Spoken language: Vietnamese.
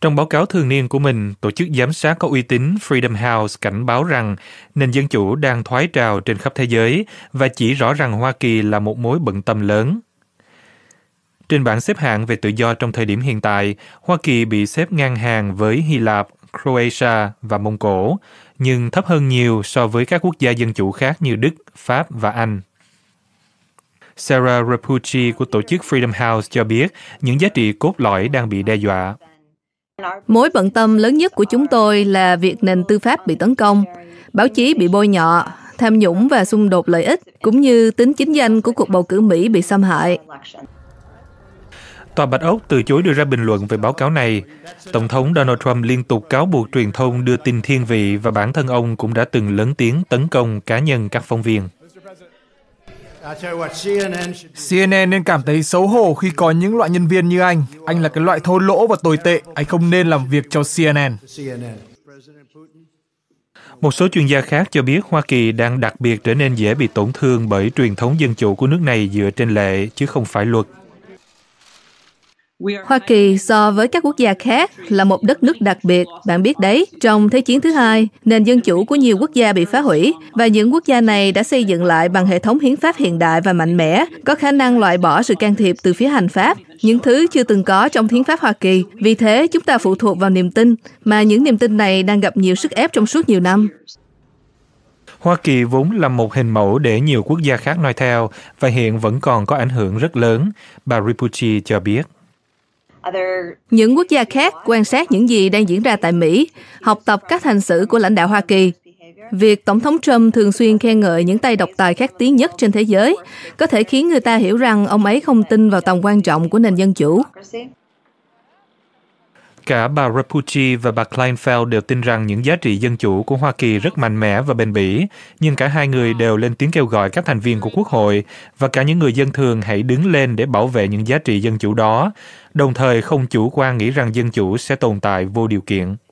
Trong báo cáo thường niên của mình, tổ chức giám sát có uy tín Freedom House cảnh báo rằng nền dân chủ đang thoái trào trên khắp thế giới và chỉ rõ rằng Hoa Kỳ là một mối bận tâm lớn. Trên bảng xếp hạng về tự do trong thời điểm hiện tại, Hoa Kỳ bị xếp ngang hàng với Hy Lạp, Croatia và Mông Cổ, nhưng thấp hơn nhiều so với các quốc gia dân chủ khác như Đức, Pháp và Anh. Sarah Rapucci của tổ chức Freedom House cho biết những giá trị cốt lõi đang bị đe dọa. Mối bận tâm lớn nhất của chúng tôi là việc nền tư pháp bị tấn công, báo chí bị bôi nhọ, tham nhũng và xung đột lợi ích, cũng như tính chính danh của cuộc bầu cử Mỹ bị xâm hại. Tòa Bạch Ốc từ chối đưa ra bình luận về báo cáo này. Tổng thống Donald Trump liên tục cáo buộc truyền thông đưa tin thiên vị và bản thân ông cũng đã từng lớn tiếng tấn công cá nhân các phóng viên. CNN nên cảm thấy xấu hổ khi có những loại nhân viên như anh. Anh là cái loại thô lỗ và tồi tệ. Anh không nên làm việc cho CNN. Một số chuyên gia khác cho biết Hoa Kỳ đang đặc biệt trở nên dễ bị tổn thương bởi truyền thống dân chủ của nước này dựa trên lệ chứ không phải luật. Hoa Kỳ so với các quốc gia khác là một đất nước đặc biệt, bạn biết đấy. Trong Thế chiến thứ hai, nền dân chủ của nhiều quốc gia bị phá hủy và những quốc gia này đã xây dựng lại bằng hệ thống hiến pháp hiện đại và mạnh mẽ, có khả năng loại bỏ sự can thiệp từ phía hành pháp, những thứ chưa từng có trong hiến pháp Hoa Kỳ. Vì thế, chúng ta phụ thuộc vào niềm tin, mà những niềm tin này đang gặp nhiều sức ép trong suốt nhiều năm. Hoa Kỳ vốn là một hình mẫu để nhiều quốc gia khác noi theo và hiện vẫn còn có ảnh hưởng rất lớn, bà Ripucci cho biết. Những quốc gia khác quan sát những gì đang diễn ra tại Mỹ, học tập các hành xử của lãnh đạo Hoa Kỳ. Việc Tổng thống Trump thường xuyên khen ngợi những tay độc tài khác tiếng nhất trên thế giới có thể khiến người ta hiểu rằng ông ấy không tin vào tầm quan trọng của nền dân chủ. Cả bà Rapucci và bà Kleinfeld đều tin rằng những giá trị dân chủ của Hoa Kỳ rất mạnh mẽ và bền bỉ, nhưng cả hai người đều lên tiếng kêu gọi các thành viên của Quốc hội và cả những người dân thường hãy đứng lên để bảo vệ những giá trị dân chủ đó, đồng thời không chủ quan nghĩ rằng dân chủ sẽ tồn tại vô điều kiện.